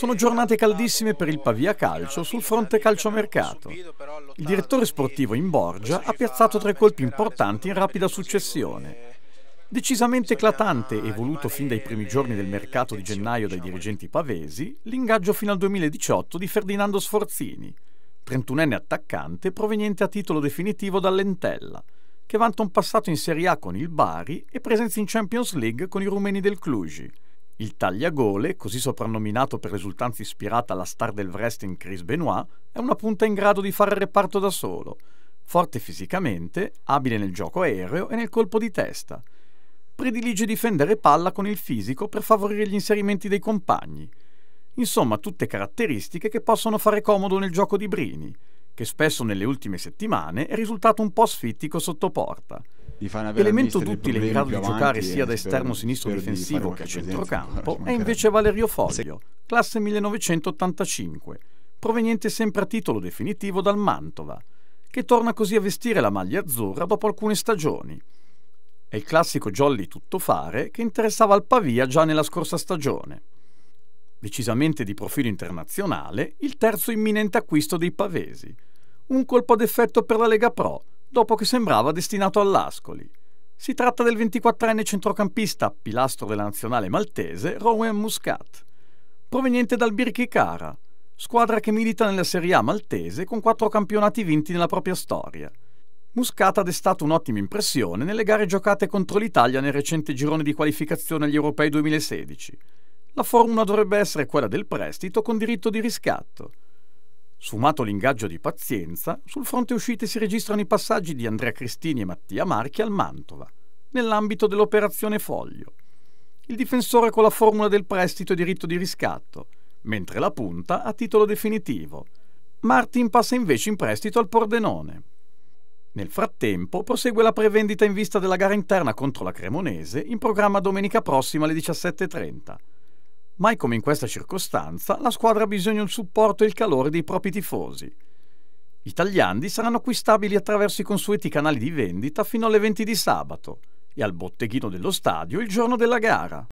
Sono giornate caldissime per il Pavia Calcio sul fronte calciomercato. Il direttore sportivo in Borgia ha piazzato tre colpi importanti in rapida successione. Decisamente eclatante e voluto fin dai primi giorni del mercato di gennaio dai dirigenti pavesi, l'ingaggio fino al 2018 di Ferdinando Sforzini, 31enne attaccante proveniente a titolo definitivo dall'Entella, che vanta un passato in Serie A con il Bari e presenza in Champions League con i rumeni del Cluj. Il tagliagole, così soprannominato per l'esultanza ispirata alla star del wrestling Chris Benoit, è una punta in grado di fare il reparto da solo, forte fisicamente, abile nel gioco aereo e nel colpo di testa. Predilige difendere palla con il fisico per favorire gli inserimenti dei compagni. Insomma, tutte caratteristiche che possono fare comodo nel gioco di Brini, che spesso nelle ultime settimane è risultato un po' sfittico sotto porta. Elemento duttile in grado di giocare sia da esterno sinistro difensivo che a centrocampo è invece Valerio Foglio, classe 1985, proveniente sempre a titolo definitivo dal Mantova, che torna così a vestire la maglia azzurra dopo alcune stagioni. È il classico jolly tuttofare che interessava al Pavia già nella scorsa stagione. Decisamente di profilo internazionale, il terzo imminente acquisto dei pavesi. Un colpo d'effetto per la Lega Pro, dopo che sembrava destinato all'Ascoli. Si tratta del 24enne centrocampista, pilastro della nazionale maltese, Rowan Muscat, proveniente dal Birkikara, squadra che milita nella Serie A maltese con quattro campionati vinti nella propria storia. Muscat ha destato un'ottima impressione nelle gare giocate contro l'Italia nel recente girone di qualificazione agli Europei 2016. La formula dovrebbe essere quella del prestito con diritto di riscatto. Sfumato l'ingaggio di pazienza, sul fronte uscite si registrano i passaggi di Andrea Cristini e Mattia Marchi al Mantova, nell'ambito dell'operazione Foglio. Il difensore con la formula del prestito e diritto di riscatto, mentre la punta a titolo definitivo. Martin passa invece in prestito al Pordenone. Nel frattempo prosegue la prevendita in vista della gara interna contro la Cremonese in programma domenica prossima alle 17.30. Mai come in questa circostanza, la squadra ha bisogno del supporto e il calore dei propri tifosi. I tagliandi saranno acquistabili attraverso i consueti canali di vendita fino alle 20 di sabato e al botteghino dello stadio il giorno della gara.